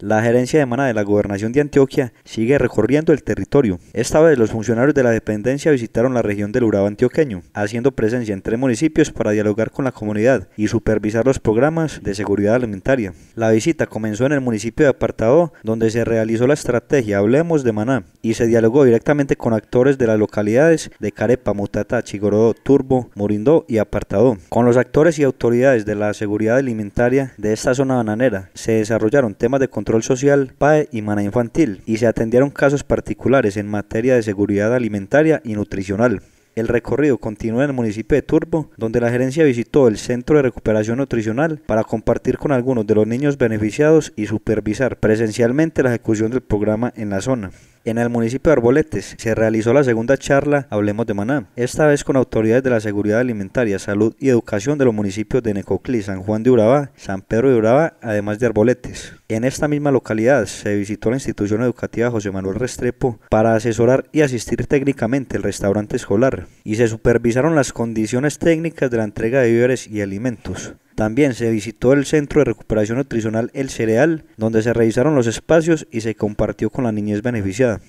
La gerencia de maná de la Gobernación de Antioquia sigue recorriendo el territorio. Esta vez los funcionarios de la dependencia visitaron la región del Urabá antioqueño, haciendo presencia en tres municipios para dialogar con la comunidad y supervisar los programas de seguridad alimentaria. La visita comenzó en el municipio de Apartado, donde se realizó la estrategia Hablemos de Maná y se dialogó directamente con actores de las localidades de Carepa, Mutata, Chigorodó, Turbo, Morindó y Apartado. Con los actores y autoridades de la seguridad alimentaria de esta zona bananera se desarrollaron temas de Control Social, PAE y Mana Infantil, y se atendieron casos particulares en materia de seguridad alimentaria y nutricional. El recorrido continúa en el municipio de Turbo, donde la gerencia visitó el Centro de Recuperación Nutricional para compartir con algunos de los niños beneficiados y supervisar presencialmente la ejecución del programa en la zona. En el municipio de Arboletes se realizó la segunda charla Hablemos de Maná, esta vez con autoridades de la seguridad alimentaria, salud y educación de los municipios de Necoclí, San Juan de Urabá, San Pedro de Urabá, además de Arboletes. En esta misma localidad se visitó la institución educativa José Manuel Restrepo para asesorar y asistir técnicamente el restaurante escolar y se supervisaron las condiciones técnicas de la entrega de víveres y alimentos. También se visitó el Centro de Recuperación Nutricional El Cereal, donde se revisaron los espacios y se compartió con la niñez beneficiada.